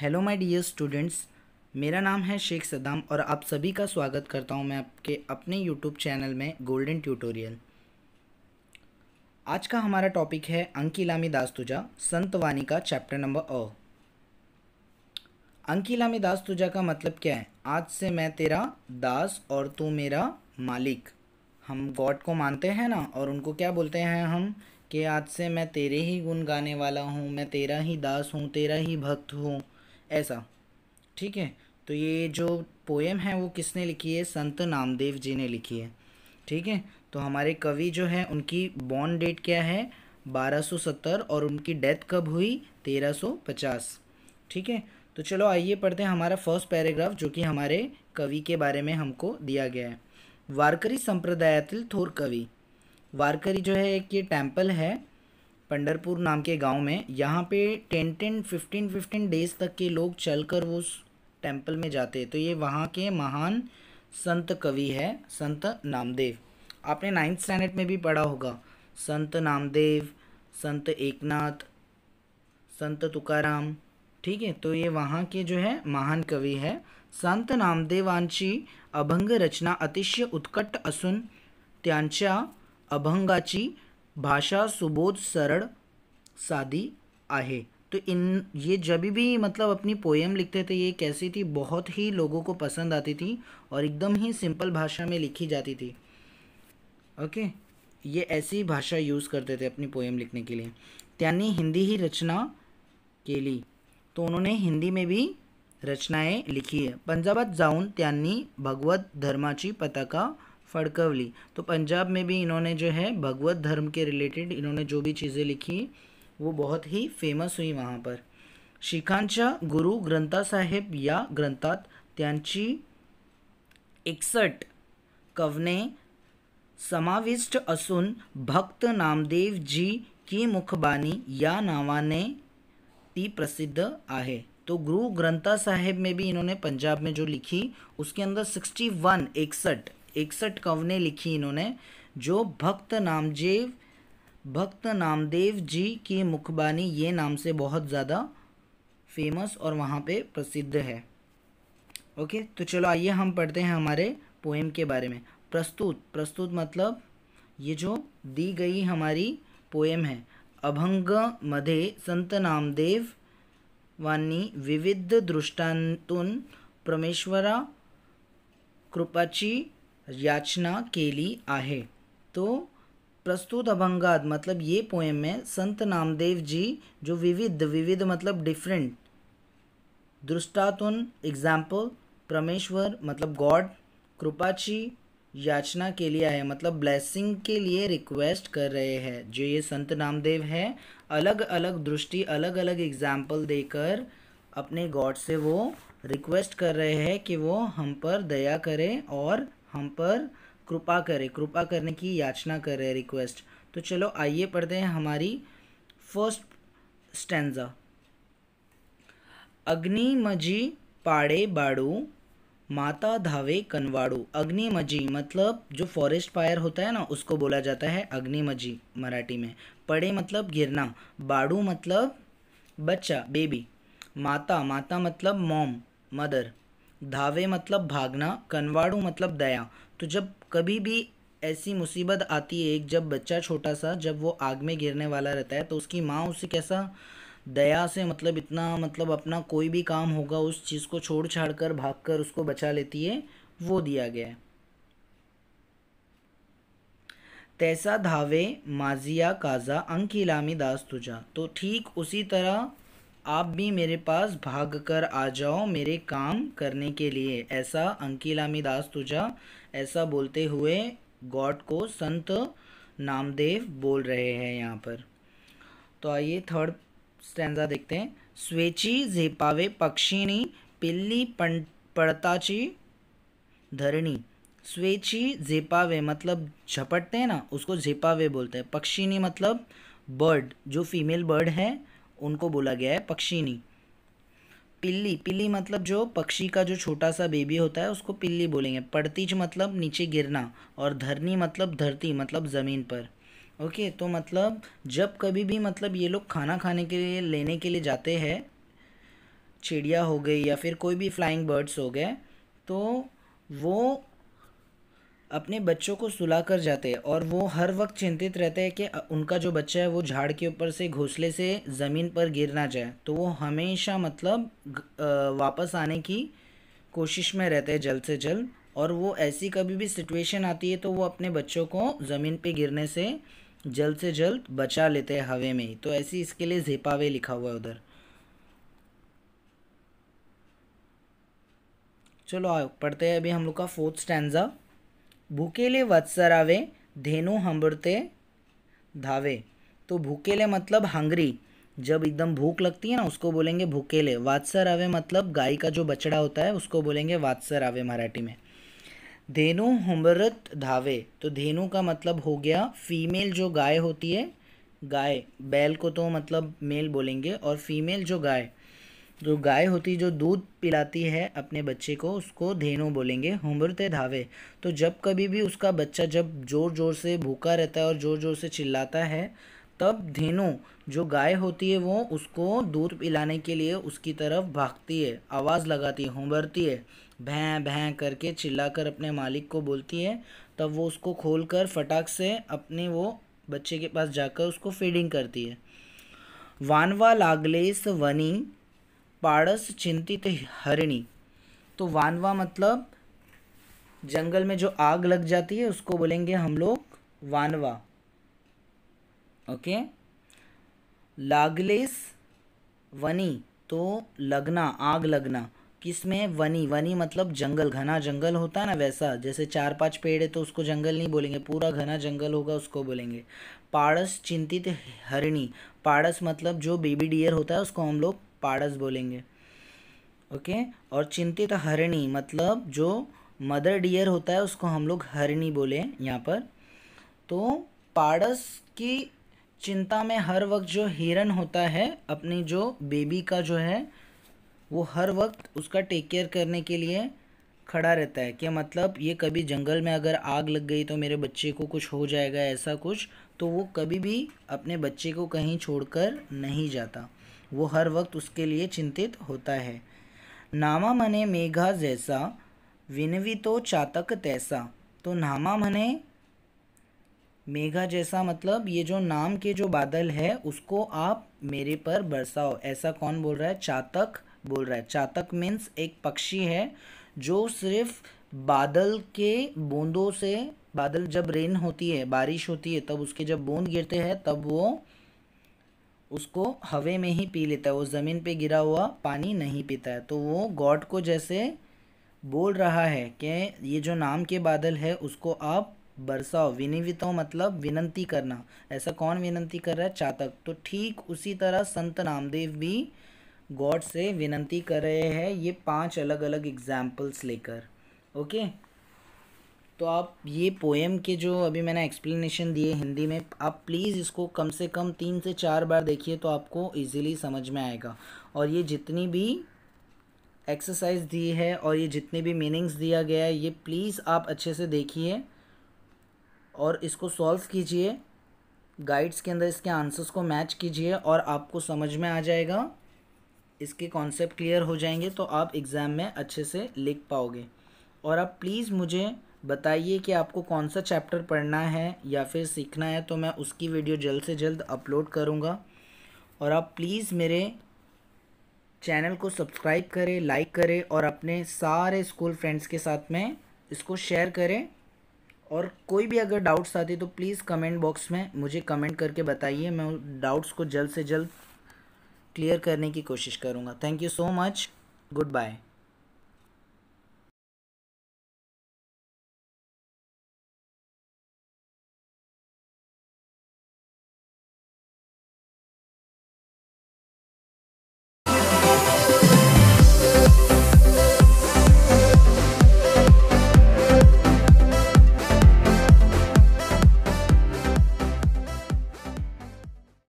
hello my dear students मेरा नाम है शेख सदाम और आप सभी का स्वागत करता हूं मैं आपके अपने यूट्यूब चैनल में गोल्डन ट्यूटोरियल आज का हमारा टॉपिक है अंकिलामी दास्तुजा संत वाणी का चैप्टर नंबर अ अंकिलामी दास का मतलब क्या है आज से मैं तेरा दास और तू मेरा मालिक हम गॉड को मानते हैं ना और उनको क्या बोलते हैं हम कि आज से मैं तेरे ही गुण गाने वाला हूँ मैं तेरा ही दास हूँ तेरा ही भक्त हूँ ऐसा ठीक है तो ये जो पोएम है वो किसने लिखी है संत नामदेव जी ने लिखी है ठीक है तो हमारे कवि जो है उनकी बॉर्न डेट क्या है 1270 और उनकी डेथ कब हुई 1350 ठीक है तो चलो आइए पढ़ते हैं हमारा फर्स्ट पैराग्राफ जो कि हमारे कवि के बारे में हमको दिया गया है वारकरी संप्रदाय थोर कवि वारकरी जो है एक ये टेम्पल है पंडरपुर नाम के गांव में यहाँ पे ten ten fifteen fifteen days तक के लोग चलकर वो टेम्पल में जाते हैं तो ये वहाँ के महान संत कवि है संत नामदेव आपने नाइन्थ स्टैंडर्ड में भी पढ़ा होगा संत नामदेव संत एकनाथ संत तुकाराम ठीक है तो ये वहाँ के जो है महान कवि है संत नामदेवांची अभंग रचना अतिशय उत्कट असुन त्यांच्या अभंगाची भाषा सुबोध सरल सादी आहे तो इन ये जब भी मतलब अपनी पोएम लिखते थे ये कैसी थी बहुत ही लोगों को पसंद आती थी और एकदम ही सिंपल भाषा में लिखी जाती थी ओके ये ऐसी भाषा यूज़ करते थे अपनी पोएम लिखने के लिए त्यांनी हिंदी ही रचना के लिए तो उन्होंने हिंदी में भी रचनाएं लिखी है पंजाबात जाऊन त्यांनी भगवत धर्माची पताका फड़कवली तो पंजाब में भी इन्होंने जो है भगवत धर्म के रिलेटेड इन्होंने जो भी चीज़ें लिखी वो बहुत ही फेमस हुई वहाँ पर शिखांचा गुरु ग्रंथा साहेब या ग्रंथात त्यांची एकसठ कवने समाविष्ट असून भक्त नामदेव जी की मुखबानी या नावाने अति प्रसिद्ध आहे तो गुरु ग्रंथा साहेब में भी इन्होंने पंजाब में जो लिखी उसके अंदर सिक्सटी वन इकसठ इकसठ कवने लिखी इन्होंने जो भक्त नामजेव भक्त नामदेव जी की मुखबानी ये नाम से बहुत ज़्यादा फेमस और वहाँ पे प्रसिद्ध है ओके तो चलो आइए हम पढ़ते हैं हमारे पोएम के बारे में प्रस्तुत प्रस्तुत मतलब ये जो दी गई हमारी पोएम है मधे संत नामदेव वानी विविध दृष्टांत परमेश्वरा की याचना के आहे तो प्रस्तुत अभंगाद मतलब ये पोएम में संत नामदेव जी जो विविध विविध मतलब डिफरेंट दृष्टातुन एग्जाम्पल परमेश्वर मतलब गॉड कृपाची याचना के लिए है मतलब ब्लेसिंग के लिए रिक्वेस्ट कर रहे हैं जो ये संत नामदेव है अलग अलग दृष्टि अलग अलग एग्जाम्पल देकर अपने गॉड से वो रिक्वेस्ट कर रहे हैं कि वो हम पर दया करें और हम पर कृपा करें कृपा करने की याचना कर रहे हैं रिक्वेस्ट तो चलो आइए पढ़ते हैं हमारी फर्स्ट स्टैंडा अग्निमजी पाड़े बाड़ू माता धावे कनवाड़ू अग्निमजी मतलब जो फॉरेस्ट फायर होता है ना उसको बोला जाता है अग्निमजी मराठी में पड़े मतलब गिरना बाड़ू मतलब बच्चा बेबी माता माता मतलब मॉम मदर धावे मतलब भागना कनवाड़ू मतलब दया तो जब कभी भी ऐसी मुसीबत आती है एक जब बच्चा छोटा सा जब वो आग में गिरने वाला रहता है तो उसकी माँ उसे कैसा दया से मतलब इतना मतलब अपना कोई भी काम होगा उस चीज़ को छोड़ छाड़ कर भाग कर उसको बचा लेती है वो दिया गया है तैसा धावे माजिया काजा अंकिलामी दास तुझा तो ठीक उसी तरह आप भी मेरे पास भाग कर आ जाओ मेरे काम करने के लिए ऐसा अंकिलामी दास तुझा ऐसा बोलते हुए गॉड को संत नामदेव बोल रहे हैं यहाँ पर तो आइए थर्ड स्टैंडा देखते हैं स्वेची झेपावे पक्षिणी पिल्ली पड़ताची धरणी स्वेची झेपावे मतलब झपटते हैं ना उसको झेपावे बोलते हैं पक्षिणी मतलब बर्ड जो फीमेल बर्ड है उनको बोला गया है पक्षिणी पिल्ली पिल्ली मतलब जो पक्षी का जो छोटा सा बेबी होता है उसको पिल्ली बोलेंगे पड़तीज मतलब नीचे गिरना और धरनी मतलब धरती मतलब ज़मीन पर ओके तो मतलब जब कभी भी मतलब ये लोग खाना खाने के लिए लेने के लिए जाते हैं चिड़िया हो गई या फिर कोई भी फ्लाइंग बर्ड्स हो गए तो वो अपने बच्चों को सुला कर जाते हैं और वो हर वक्त चिंतित रहते हैं कि उनका जो बच्चा है वो झाड़ के ऊपर से घोंसले से ज़मीन पर गिर ना जाए तो वो हमेशा मतलब वापस आने की कोशिश में रहते हैं जल्द से जल्द और वो ऐसी कभी भी सिचुएशन आती है तो वो अपने बच्चों को ज़मीन पे गिरने से जल्द से जल्द बचा लेते हैं हवे में ही तो ऐसी इसके लिए झेपावे लिखा हुआ है उधर चलो आओ पढ़ते हैं अभी हम लोग का फोर्थ स्टैंडा भूकेले वत्सरावे धेनु हमते धावे तो भूकेले मतलब हंगरी जब एकदम भूख लगती है ना उसको बोलेंगे भूकेले वात्सरावे मतलब गाय का जो बछड़ा होता है उसको बोलेंगे वात्सरावे मराठी में धेनु हुमरत धावे तो धेनु का मतलब हो गया फीमेल जो गाय होती है गाय बैल को तो मतलब मेल बोलेंगे और फीमेल जो गाय जो तो गाय होती जो दूध पिलाती है अपने बच्चे को उसको धेनु बोलेंगे हुमरते धावे तो जब कभी भी उसका बच्चा जब ज़ोर ज़ोर से भूखा रहता है और ज़ोर ज़ोर से चिल्लाता है तब धेनु जो गाय होती है वो उसको दूध पिलाने के लिए उसकी तरफ भागती है आवाज़ लगाती है हुंबरती है भैं भैं करके चिल्लाकर अपने मालिक को बोलती है तब वो उसको खोल कर फटाक से अपने वो बच्चे के पास जाकर उसको फीडिंग करती है वानवा लागलेस वनी पाड़स चिंतित हरिणी तो वानवा मतलब जंगल में जो आग लग जाती है उसको बोलेंगे हम लोग वानवा ओके लागलेस वनी तो लगना आग लगना किसमें वनी वनी मतलब जंगल घना जंगल होता है ना वैसा जैसे चार पांच पेड़ है तो उसको जंगल नहीं बोलेंगे पूरा घना जंगल होगा उसको बोलेंगे पाड़स चिंतित हरिणी पाड़स मतलब जो बेबी डियर होता है उसको हम लोग पाड़स बोलेंगे ओके और चिंतित हरिणी मतलब जो मदर डियर होता है उसको हम लोग हरिणी बोले यहाँ पर तो पाड़स की चिंता में हर वक्त जो हिरन होता है अपनी जो बेबी का जो है वो हर वक्त उसका टेक केयर करने के लिए खड़ा रहता है क्या मतलब ये कभी जंगल में अगर आग लग गई तो मेरे बच्चे को कुछ हो जाएगा ऐसा कुछ तो वो कभी भी अपने बच्चे को कहीं छोड़कर नहीं जाता वो हर वक्त उसके लिए चिंतित होता है नामा मने मेघा जैसा विनवी तो चातक तैसा तो नामा मने मेघा जैसा मतलब ये जो नाम के जो बादल है उसको आप मेरे पर बरसाओ ऐसा कौन बोल रहा है चातक बोल रहा है चातक मीन्स एक पक्षी है जो सिर्फ बादल के बूंदों से बादल जब रेन होती है बारिश होती है तब उसके जब बूंद गिरते हैं तब वो उसको हवे में ही पी लेता है वो ज़मीन पे गिरा हुआ पानी नहीं पीता है तो वो गॉड को जैसे बोल रहा है कि ये जो नाम के बादल है उसको आप बरसाओ विनिवितो मतलब विनंती करना ऐसा कौन विनंती कर रहा है चातक तो ठीक उसी तरह संत नामदेव भी गॉड से विनंती कर रहे हैं ये पांच अलग अलग एग्जाम्पल्स लेकर ओके तो आप ये पोएम के जो अभी मैंने एक्सप्लेनेशन दिए हिंदी में आप प्लीज़ इसको कम से कम तीन से चार बार देखिए तो आपको इजीली समझ में आएगा और ये जितनी भी एक्सरसाइज दी है और ये जितने भी मीनिंग्स दिया गया है ये प्लीज़ आप अच्छे से देखिए और इसको सॉल्व कीजिए गाइड्स के अंदर इसके आंसर्स को मैच कीजिए और आपको समझ में आ जाएगा इसके कॉन्सेप्ट क्लियर हो जाएंगे तो आप एग्ज़ाम में अच्छे से लिख पाओगे और आप प्लीज़ मुझे बताइए कि आपको कौन सा चैप्टर पढ़ना है या फिर सीखना है तो मैं उसकी वीडियो जल्द से जल्द अपलोड करूँगा और आप प्लीज़ मेरे चैनल को सब्सक्राइब करें लाइक करें और अपने सारे स्कूल फ्रेंड्स के साथ में इसको शेयर करें और कोई भी अगर डाउट्स आते तो प्लीज़ कमेंट बॉक्स में मुझे कमेंट करके बताइए मैं उन डाउट्स को जल्द से जल्द क्लियर करने की कोशिश करूँगा thank you so much good bye